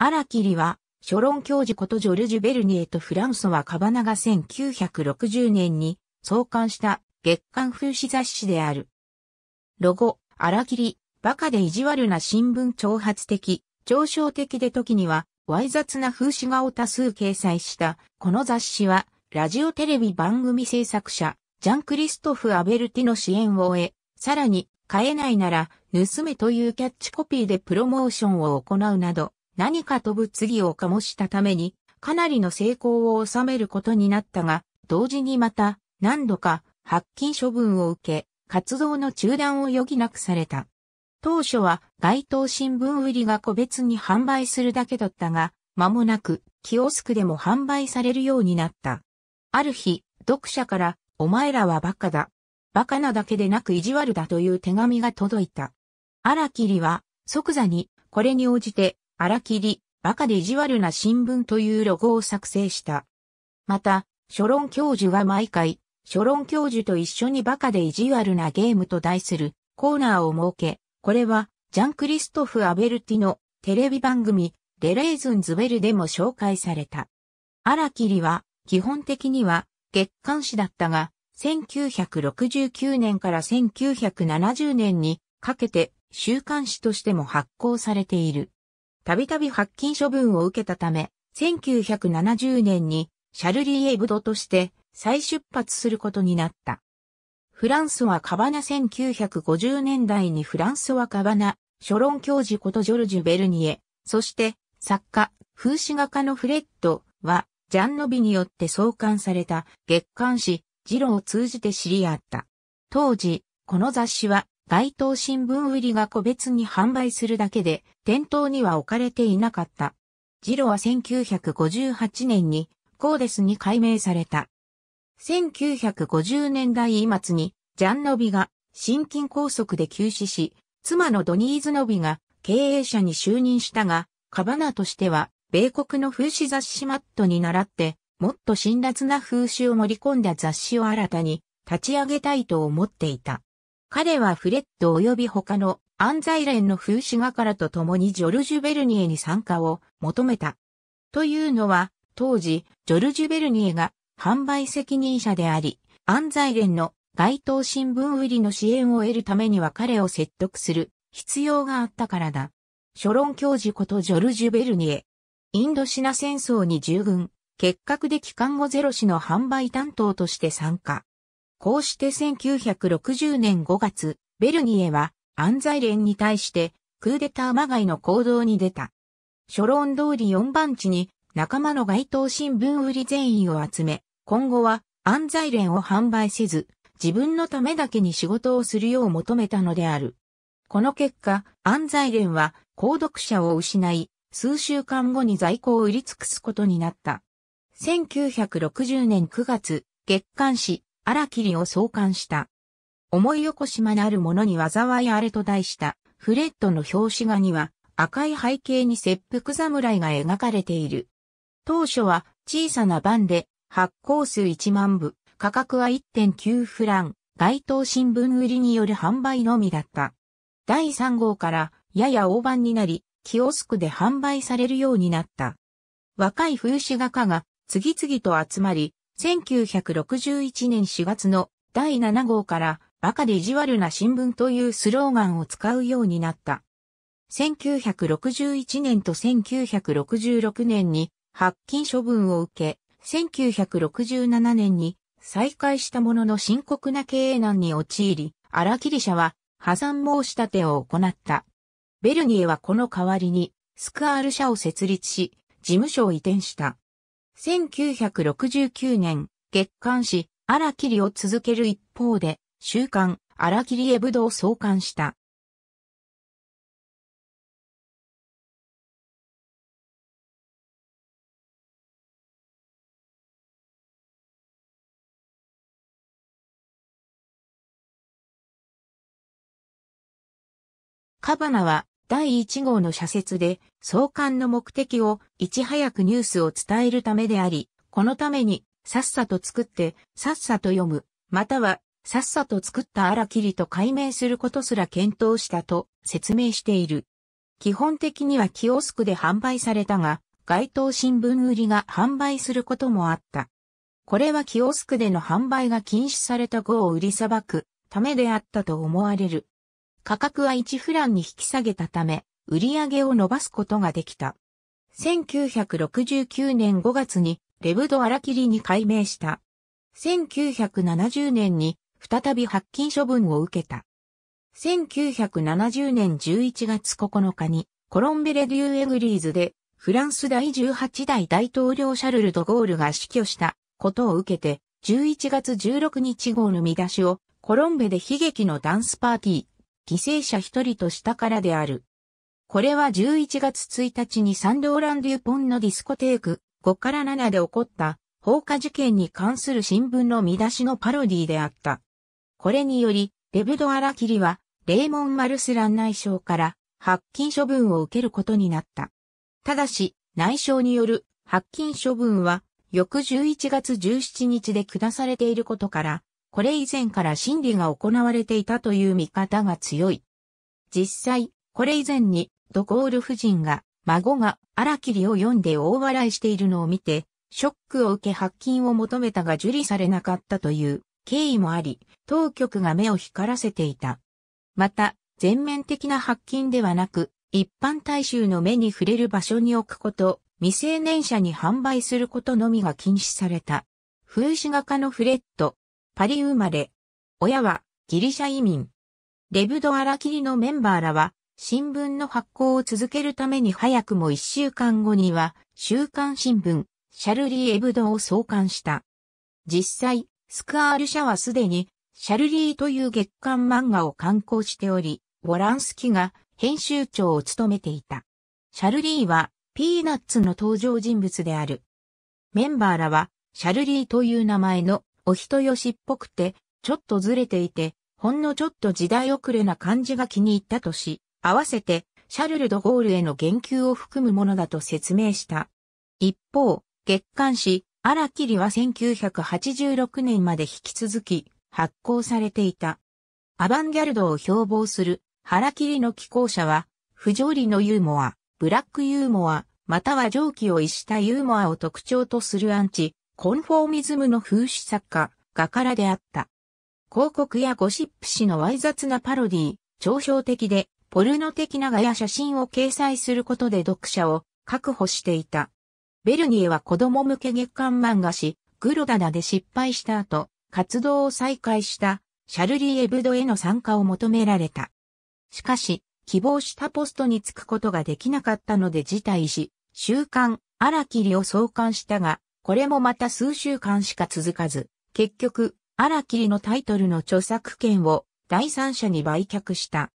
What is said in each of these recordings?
アラキリは、ロ論教授ことジョルジュ・ベルニエとフランソワ・カバナが1960年に創刊した月刊風刺雑誌である。ロゴ、アラキリ、バカで意地悪な新聞挑発的、上昇的で時には、わい雑な風刺画を多数掲載した、この雑誌は、ラジオテレビ番組制作者、ジャン・クリストフ・アベルティの支援を得、さらに、買えないなら、盗めというキャッチコピーでプロモーションを行うなど、何か飛ぶ次を醸したために、かなりの成功を収めることになったが、同時にまた、何度か、発禁処分を受け、活動の中断を余儀なくされた。当初は街頭新聞売りが個別に販売するだけだったが、間もなくキオスクでも販売されるようになった。ある日、読者から、お前らはバカだ。バカなだけでなく意地悪だという手紙が届いた。荒切は即座にこれに応じて荒切り、バカで意地悪な新聞というロゴを作成した。また、ショロン教授は毎回、ショロン教授と一緒にバカで意地悪なゲームと題するコーナーを設け、これは、ジャン・クリストフ・アベルティのテレビ番組、レレーズンズベルでも紹介された。荒切りは、基本的には、月刊誌だったが、1969年から1970年にかけて週刊誌としても発行されている。たびたび発禁処分を受けたため、1970年にシャルリー・エブドとして再出発することになった。フランスはカバナ1950年代にフランスはカバナ、ロ論教授ことジョルジュ・ベルニエ、そして作家、風刺画家のフレッドは、ジャンノビによって創刊された月刊誌、ジロを通じて知り合った。当時、この雑誌は街頭新聞売りが個別に販売するだけで、店頭には置かれていなかった。ジロは1958年にコーデスに改名された。1950年代末にジャンノビが心筋高速で急死し、妻のドニーズノビが経営者に就任したが、カバナとしては米国の風刺雑誌マットに習って、もっと辛辣な風刺を盛り込んだ雑誌を新たに立ち上げたいと思っていた。彼はフレッド及び他の安在連の風刺画からと共にジョルジュ・ベルニエに参加を求めた。というのは、当時、ジョルジュ・ベルニエが販売責任者であり、安在連の街頭新聞売りの支援を得るためには彼を説得する必要があったからだ。諸論教授ことジョルジュ・ベルニエ。インドシナ戦争に従軍、結核で帰還後ゼロ氏の販売担当として参加。こうして1960年5月、ベルニエは安在連に対してクーデターまがいの行動に出た。諸論通り4番地に仲間の街頭新聞売り全員を集め、今後は安在連を販売せず、自分のためだけに仕事をするよう求めたのである。この結果、安在連は、購読者を失い、数週間後に在庫を売り尽くすことになった。1960年9月、月刊誌、荒切を創刊した。思い起こしまなる者に災いあれと題した、フレッドの表紙画には、赤い背景に切腹侍が描かれている。当初は小さな版で発行数1万部、価格は1.9フラン、街頭新聞売りによる販売のみだった。第3号からやや大判になり、キオスクで販売されるようになった。若い風刺画家が次々と集まり、1961年4月の第7号からバカで意地悪な新聞というスローガンを使うようになった。1961年と1966年に発禁処分を受け、1967年に再開したものの深刻な経営難に陥り、荒切社は破産申し立てを行った。ベルニエはこの代わりにスクアール社を設立し、事務所を移転した。1969年、月刊誌、荒切りを続ける一方で、週刊、荒切りへ武道を創刊した。カバナは第1号の社説で、創刊の目的をいち早くニュースを伝えるためであり、このために、さっさと作って、さっさと読む、または、さっさと作った荒切りと解明することすら検討したと説明している。基本的にはキオスクで販売されたが、街頭新聞売りが販売することもあった。これはキオスクでの販売が禁止された号を売りさばくためであったと思われる。価格は1フランに引き下げたため、売り上げを伸ばすことができた。1969年5月にレブド・アラキリに改名した。1970年に再び発禁処分を受けた。1970年11月9日にコロンベレ・デュー・エグリーズでフランス第18代大統領シャルル・ド・ゴールが死去したことを受けて11月16日号の見出しをコロンベで悲劇のダンスパーティー犠牲者一人としたからである。これは11月1日にサンドーラン・デュポンのディスコテーク5から7で起こった放火事件に関する新聞の見出しのパロディであった。これにより、レブド・アラキリは、レーモン・マルスラン内相から発禁処分を受けることになった。ただし、内相による発禁処分は、翌11月17日で下されていることから、これ以前から審理が行われていたという見方が強い。実際、これ以前にドコール夫人が孫が荒切りを読んで大笑いしているのを見て、ショックを受け発金を求めたが受理されなかったという経緯もあり、当局が目を光らせていた。また、全面的な発金ではなく、一般大衆の目に触れる場所に置くこと、未成年者に販売することのみが禁止された。風刺画家のフレッド・パリ生まれ。親はギリシャ移民。レブド・アラキリのメンバーらは、新聞の発行を続けるために早くも一週間後には、週刊新聞、シャルリー・エブドを創刊した。実際、スクアール社はすでに、シャルリーという月刊漫画を刊行しており、ボランスキが編集長を務めていた。シャルリーは、ピーナッツの登場人物である。メンバーらは、シャルリーという名前のお人よしっぽくて、ちょっとずれていて、ほんのちょっと時代遅れな感じが気に入ったとし、合わせて、シャルル・ド・ゴールへの言及を含むものだと説明した。一方、月刊誌、荒切りは1986年まで引き続き発行されていた。アバンギャルドを標榜する腹切りの寄稿者は、不条理のユーモア、ブラックユーモア、または上記を逸したユーモアを特徴とするアンチ、コンフォーミズムの風刺作家、画からであった。広告やゴシップ誌のわい雑なパロディ、嘲笑的で、ポルノ的な画や写真を掲載することで読者を確保していた。ベルニエは子供向け月刊漫画誌、グロダダで失敗した後、活動を再開したシャルリー・エブドへの参加を求められた。しかし、希望したポストに就くことができなかったので辞退し、週刊、荒切りを創刊したが、これもまた数週間しか続かず、結局、荒切りのタイトルの著作権を第三者に売却した。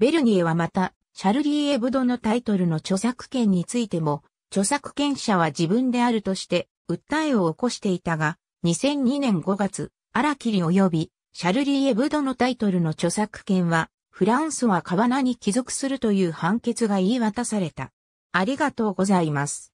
ベルニエはまた、シャルリー・エブドのタイトルの著作権についても、著作権者は自分であるとして、訴えを起こしていたが、2002年5月、荒切り及び、シャルリー・エブドのタイトルの著作権は、フランスはカバナに帰属するという判決が言い渡された。ありがとうございます。